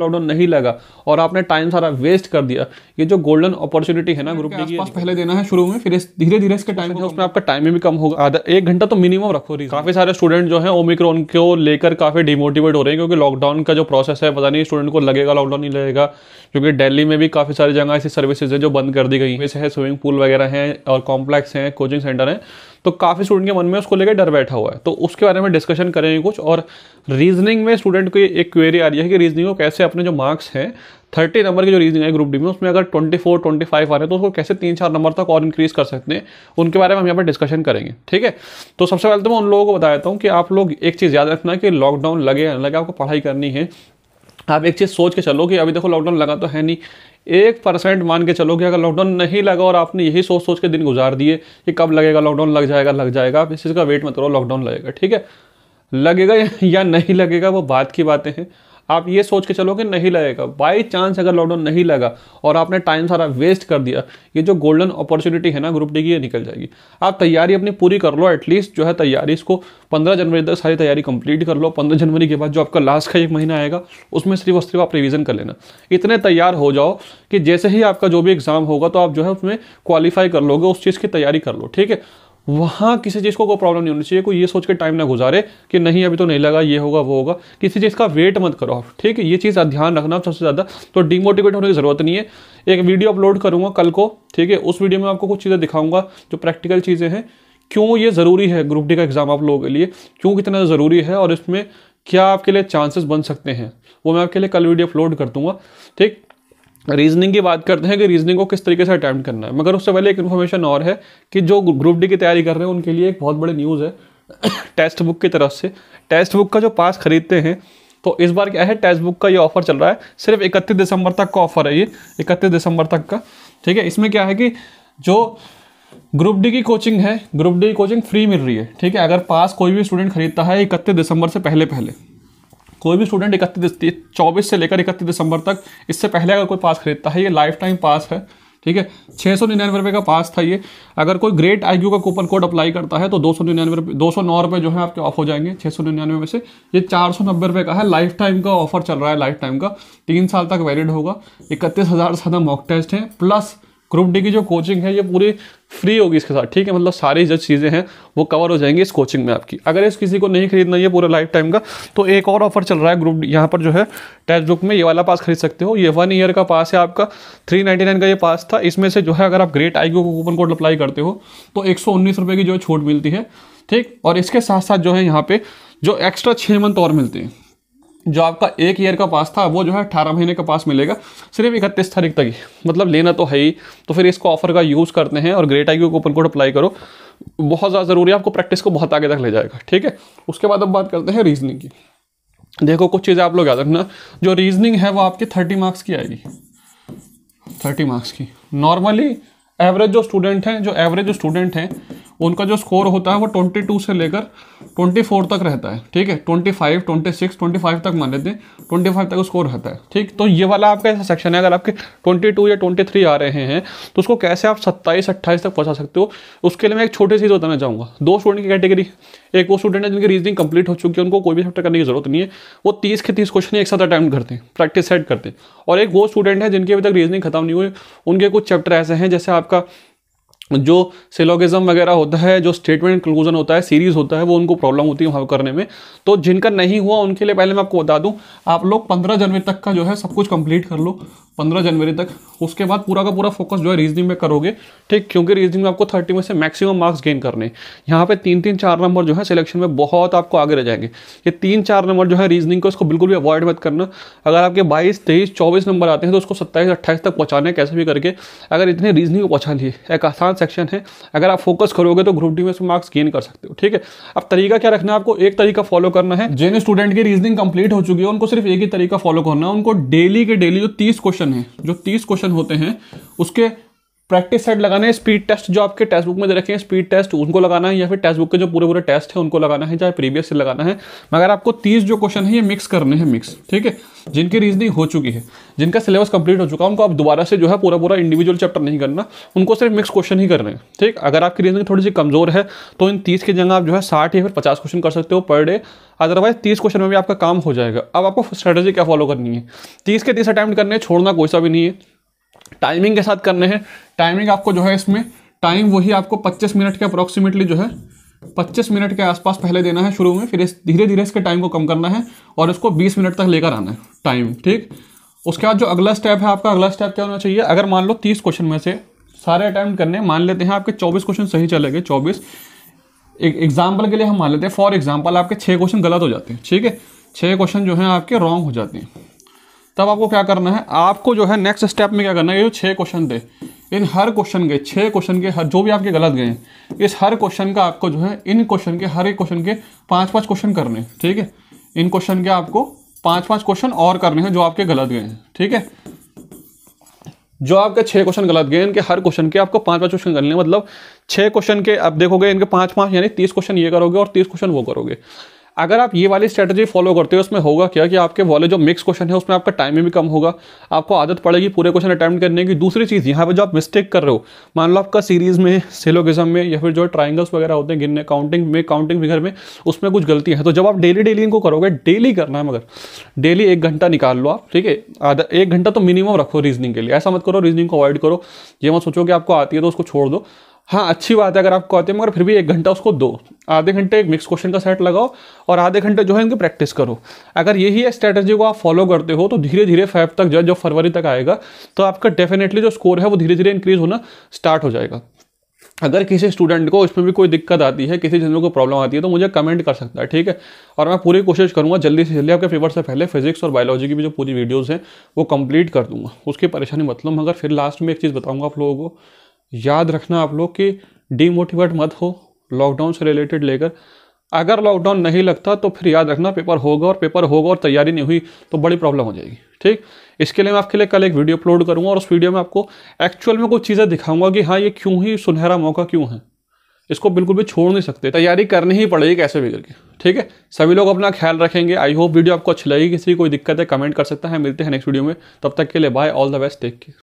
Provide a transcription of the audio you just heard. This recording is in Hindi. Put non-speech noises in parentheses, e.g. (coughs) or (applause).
लॉकडाउन नहीं लगा और आपने टाइम सारा वेस्ट कर दिया ये जो गोल्डन अपॉर्चुनिटी है ना ग्रुप डी पास पहले देना है शुरू में फिर धीरे धीरे इसके टाइम है उसमें आपका टाइम भी कम होगा आधा एक घंटा तो मिनिमम रखो रही काफी सारे स्टूडेंट जो है ओमिक्रॉन को लेकर काफी डिमोटिवेट हो रहे हैं क्योंकि लॉकडाउन का जो प्रोसेस है पता नहीं स्टूडेंट को लगेगा लॉकडाउन नहीं लगेगा क्योंकि दिल्ली में भी काफी सारी जगह ऐसी सर्विसेज है जो बंद कर दी गई वैसे है स्विमिंग पूल वगैरह है और कॉम्प्लेक्स है कोचिंग सेंटर है तो काफ़ी स्टूडेंट के मन में उसको लेकर डर बैठा हुआ है तो उसके बारे में डिस्कशन करेंगे कुछ और रीजनिंग में स्टूडेंट को एक क्वेरी आ रही है कि रीजनिंग को कैसे अपने जो मार्क्स हैं थर्टी नंबर की जो रीजनिंग है ग्रुप डी में उसमें अगर ट्वेंटी फोर ट्वेंटी फाइव आ रहे हैं तो उसको कैसे तीन चार नंबर तक और इंक्रीज कर सकते हैं उनके बारे में हम यहाँ पर डिस्कशन करेंगे ठीक है तो सबसे पहले तो मैं उन लोगों को बताता हूँ कि आप लोग एक चीज़ याद रखना कि लॉकडाउन लगे या लगे आपको पढ़ाई करनी है आप एक चीज़ सोच के चलो कि अभी देखो लॉकडाउन लगा तो है नहीं एक परसेंट मान के चलो कि अगर लॉकडाउन नहीं लगा और आपने यही सोच सोच के दिन गुजार दिए कि कब लगेगा लॉकडाउन लग जाएगा लग जाएगा आप इस चीज़ का वेट मत करो लॉकडाउन लगेगा ठीक है लगेगा या (laughs) नहीं लगेगा वो बात की बातें हैं आप ये सोच के चलो कि नहीं लगेगा बाई चांस अगर लॉकडाउन नहीं लगा और आपने टाइम सारा वेस्ट कर दिया ये जो गोल्डन अपॉर्चुनिटी है ना ग्रुप डी की ये निकल जाएगी आप तैयारी अपनी पूरी कर लो एटलीस्ट जो है तैयारी इसको पंद्रह जनवरी तक सारी तैयारी कंप्लीट कर लो पंद्रह जनवरी के बाद जो आपका लास्ट का एक महीना आएगा उसमें सिर्फ और सिर्फ आप रिविजन कर लेना इतने तैयार हो जाओ कि जैसे ही आपका जो भी एग्ज़ाम होगा तो आप जो है उसमें क्वालिफाई कर लोगे उस चीज़ की तैयारी कर लो ठीक है वहाँ किसी चीज़ को कोई प्रॉब्लम नहीं होनी चाहिए कोई ये सोच के टाइम ना गुजारे कि नहीं अभी तो नहीं लगा ये होगा वो होगा किसी चीज़ का वेट मत करो ठीक है ये चीज़ ध्यान रखना सबसे ज़्यादा तो डिमोटिवेट होने की ज़रूरत नहीं है एक वीडियो अपलोड करूँगा कल को ठीक है उस वीडियो में आपको कुछ चीज़ें दिखाऊंगा जो प्रैक्टिकल चीज़ें हैं क्यों ये ज़रूरी है ग्रुप डी का एग्ज़ाम आप लोगों के लिए क्यों कितना ज़रूरी है और इसमें क्या आपके लिए चांसेस बन सकते हैं वो मैं आपके लिए कल वीडियो अपलोड कर दूंगा ठीक रीजनिंग की बात करते हैं कि रीजनिंग को किस तरीके से अटैम्प्ट करना है मगर उससे पहले एक इन्फॉर्मेशन और है कि जो ग्रुप डी की तैयारी कर रहे हैं उनके लिए एक बहुत बड़ी न्यूज़ है टेक्स्ट (coughs) बुक की तरफ से टेक्स्ट बुक का जो पास खरीदते हैं तो इस बार क्या है टेक्स्ट बुक का ये ऑफर चल रहा है सिर्फ इकतीस दिसंबर तक का ऑफर है ये इकतीस दिसंबर तक का ठीक है इसमें क्या है कि जो ग्रुप डी की कोचिंग है ग्रुप डी की कोचिंग फ्री मिल रही है ठीक है अगर पास कोई भी स्टूडेंट खरीदता है इकतीस दिसंबर से पहले पहले कोई भी स्टूडेंट इकतीस चौबीस से लेकर इकतीस दिसंबर तक इससे पहले अगर कोई पास खरीदता है ये लाइफ टाइम पास है ठीक है छः सौ निन्यानवे रुपये का पास था ये अगर कोई ग्रेट आई का कूपन कोड अप्लाई करता है तो दो सौ निन्यानवे रुपये दो सौ नौ रुपये जो है आपके ऑफ हो जाएंगे छः सौ निन्यानवे में से ये चार सौ नब्बे रुपये का है लाइफ टाइम का ऑफर चल रहा है लाइफ टाइम का तीन साल तक वैलिड होगा इकतीस हज़ार से ज़्यादा मॉक टेस्ट हैं प्लस ग्रुप डी की जो कोचिंग है ये पूरी फ्री होगी इसके साथ ठीक है मतलब सारी जो चीज़ें हैं वो कवर हो जाएंगी इस कोचिंग में आपकी अगर इस किसी को नहीं खरीदना ये पूरा लाइफ टाइम का तो एक और ऑफर चल रहा है ग्रुप यहाँ पर जो है टेक्स्ट बुक में ये वाला पास खरीद सकते हो ये वन ईयर का पास है आपका थ्री नाइन्टी नाइन का ये पास था इसमें से जो है अगर आप ग्रेट आई को कूपन कोड अप्लाई करते हो तो एक सौ उन्नीस रुपये की जो छूट मिलती है ठीक और इसके साथ साथ जो है यहाँ पे जो एक्स्ट्रा छः मंथ और मिलते हैं जो आपका एक ईयर का पास था वो जो है अठारह महीने का पास मिलेगा सिर्फ इकतीस तारीख तक ही मतलब लेना तो है ही तो फिर इसको ऑफर का यूज़ करते हैं और great I Q coupon code apply करो बहुत ज़्यादा ज़रूरी है आपको प्रैक्टिस को बहुत आगे तक ले जाएगा ठीक है उसके बाद अब बात करते हैं रीजनिंग की देखो कुछ चीज़ें आप लोग याद रखना जो रीजनिंग है वो आपकी थर्टी मार्क्स की आएगी थर्टी मार्क्स की नॉर्मली एवरेज जो स्टूडेंट हैं जो एवरेज स्टूडेंट हैं उनका जो स्कोर होता है वो ट्वेंटी टू से लेकर ट्वेंटी फोर तक रहता है ठीक है twenty five twenty six twenty five तक मान लेते हैं ट्वेंटी फाइव तक स्कोर रहता है ठीक तो ये वाला आपका ऐसा सेक्शन है अगर आपके ट्वेंटी टू या ट्वेंटी थ्री आ रहे हैं तो उसको कैसे आप सत्ताईस अट्ठाईस तक पहुँचा सकते हो उसके लिए मैं एक छोटी चीज़ बताना चाहूँगा दो स्टूडेंट की कैटेगरी एक वो स्टूडेंट है जिनकी रीजनिंग कंप्लीट हो चुकी है उनको कोई भी चैप्टर करने की जरूरत नहीं है वो तीस के तीस क्वेश्चन एक साथ अटैम्प्ट करते हैं प्रैक्टिस सेट करते हैं और एक वो स्टूडेंट है जिनकी अभी तक रीजनिंग खत्म नहीं हुई उनके कुछ चैप्टर ऐसे हैं जैसे आपका जो सिलोगिज्म वगैरह होता है जो स्टेटमेंट कंक्लूजन होता है सीरीज होता है वो उनको प्रॉब्लम होती है वहाँ करने में तो जिनका नहीं हुआ उनके लिए पहले मैं आपको बता दूं आप लोग पंद्रह जनवरी तक का जो है सब कुछ कंप्लीट कर लो पंद्रह जनवरी तक उसके बाद पूरा का पूरा फोकस जो है रीजनिंग में करोगे ठीक क्योंकि रीजनिंग में आपको थर्टी में से मैक्सिमम मार्क्स गेन करने यहाँ पे तीन तीन चार नंबर जो है सिलेक्शन में बहुत आपको आगे रह जाएंगे ये तीन चार नंबर जो है रीजनिंग को इसको बिल्कुल भी अवॉइड मत करना अगर आपके बाईस तेईस चौबीस नंबर आते हैं तो उसको सत्ताईस अट्ठाईस तक पहुँचाने कैसे भी करके अगर इतने रीजनिंग को पहुँचा लिए एक आसान सेक्शन है अगर आप फोकस करोगे तो ग्रुप डी में मार्क्स गेन कर सकते हो ठीक है अब तरीका क्या रखना है आपको एक तरीका फॉलो करना है जिन स्टूडेंट की रीजनिंग कंप्लीट हो चुकी है उनको सिर्फ एक ही तरीका फॉलो करना है उनको डेली के डेली जो तीस क्वेश्चन है जो तीस क्वेश्चन होते हैं उसके प्रैक्टिस सेट लगाना है स्पीड टेस्ट जो आपके टेस्ट बुक में दे रखे हैं स्पीड टेस्ट उनको लगाना है या फिर टेस्ट बुक के जो पूरे पूरे टेस्ट है उनको लगाना है चाहे प्रीवियस से लगाना है मगर आपको तीस जो क्वेश्चन है ये मिक्स करने हैं मिक्स ठीक है जिनकी रीजनिंग हो चुकी है जिनका सिलेबस कंप्लीट हो चुका है उनको आप दोबारा से जो है पूरा पूरा इंडिविजुअल चैप्टर नहीं करना उनको सिर्फ मिक्स क्वेश्चन ही करने हैं ठीक अगर आपकी रीजनिंग थोड़ी सी कमजोर है तो इन तीस की जगह आप जो है साठ या फिर पचास क्वेश्चन कर सकते हो पर डे अदरवाइज तीस क्वेश्चन में भी आपका काम हो जाएगा अब आपको स्ट्रेटेजी क्या फॉलो करनी है तीस के तीस अटैम्प्ट करने छोड़ना कोई सा भी नहीं है टाइमिंग के साथ करने हैं टाइमिंग आपको जो है इसमें टाइम वही आपको 25 मिनट के अप्रोक्सीमेटली जो है 25 मिनट के आसपास पहले देना है शुरू में फिर इस धीरे धीरे इसके टाइम को कम करना है और इसको 20 मिनट तक लेकर आना है टाइम ठीक उसके बाद जो अगला स्टेप है आपका अगला स्टेप क्या होना चाहिए अगर मान लो तीस क्वेश्चन में से सारे अटैम्प्ट करने मान लेते हैं आपके चौबीस क्वेश्चन सही चले गए चौबीस एग्जाम्पल के लिए हम मान लेते हैं फॉर एग्जाम्पल आपके छः क्वेश्चन गलत हो जाते हैं ठीक है छः क्वेश्चन जो है आपके रॉन्ग हो जाते हैं तब आपको क्या करना है आपको जो है नेक्स्ट स्टेप में क्या करना है ये छः क्वेश्चन थे इन हर क्वेश्चन के छः क्वेश्चन के हर जो भी आपके गलत गए इस हर क्वेश्चन का आपको जो है इन क्वेश्चन के हर एक क्वेश्चन के पाँच पाँच क्वेश्चन करने ठीक है इन क्वेश्चन के आपको पाँच पाँच क्वेश्चन और करने हैं जो आपके गलत गए हैं ठीक है जो आपके छः क्वेश्चन गलत गए इनके हर क्वेश्चन के आपको पाँच पाँच क्वेश्चन करने मतलब छः क्वेश्चन के आप देखोगे इनके पाँच पाँच यानी तीस क्वेश्चन ये करोगे और तीस क्वेश्चन वो करोगे अगर आप ये वाली स्ट्रैटेजी फॉलो करते हो उसमें होगा क्या कि आपके वाले जो मिक्स क्वेश्चन है उसमें आपका टाइम भी कम होगा आपको आदत पड़ेगी पूरे क्वेश्चन अटैम्प्ट करने की दूसरी चीज़ यहाँ पे जो आप मिस्टेक कर रहे हो मान लो आपका सीरीज़ में सेलोगिज्म में या फिर जो ट्राइंगल्स वगैरह होते हैं गिनने काउंटिंग में काउंटिंग फिगर में उसमें कुछ गलती है तो जब आप डेली डेली इनको करोगे डेली करना है मगर डेली एक घंटा निकाल लो आप ठीक है आधा एक घंटा तो मिनिमम रखो रीजनिंग के लिए ऐसा मत करो रीजनिंग को अवॉइड करो ये मत सोचो कि आपको आती है तो उसको छोड़ दो हाँ अच्छी बात है अगर आपको आते हैं मगर फिर भी एक घंटा उसको दो आधे घंटे एक मिक्स क्वेश्चन का सेट लगाओ और आधे घंटे जो है इनकी प्रैक्टिस करो अगर यही स्ट्रैटेजी को आप फॉलो करते हो तो धीरे धीरे फाइव तक जो जो फरवरी तक आएगा तो आपका डेफिनेटली जो स्कोर है वो धीरे धीरे इंक्रीज होना स्टार्ट हो जाएगा अगर किसी स्टूडेंट को इसमें भी कोई दिक्कत आती है किसी चीज़ में कोई प्रॉब्लम आती है तो मुझे कमेंट कर सकता है ठीक है और मैं पूरी कोशिश करूँगा जल्दी से जल्दी आपके पेपर से पहले फिजिक्स और बायोलॉजी की भी जो पूरी वीडियोज़ हैं वो कंप्लीट कर दूँगा उसकी परेशानी मतलब मगर फिर लास्ट में एक चीज़ बताऊँगा आप लोगों को याद रखना आप लोग कि डीमोटिवेट मत हो लॉकडाउन से रिलेटेड लेकर अगर लॉकडाउन नहीं लगता तो फिर याद रखना पेपर होगा और पेपर होगा और तैयारी नहीं हुई तो बड़ी प्रॉब्लम हो जाएगी ठीक इसके लिए मैं आपके लिए कल एक वीडियो अपलोड करूँगा और उस वीडियो में आपको एक्चुअल में कुछ चीज़ें दिखाऊंगा कि हाँ ये क्यों ही सुनहरा मौका क्यों है इसको बिल्कुल भी छोड़ नहीं सकते तैयारी करनी ही पड़ेगी कैसे भी करके ठीक है सभी लोग अपना ख्याल रखेंगे आई होप वीडियो आपको अच्छी लगेगी किसी कोई दिक्कत है कमेंट कर सकता है मिलते हैं नेक्स्ट वीडियो में तब तक के लिए bye all the best take care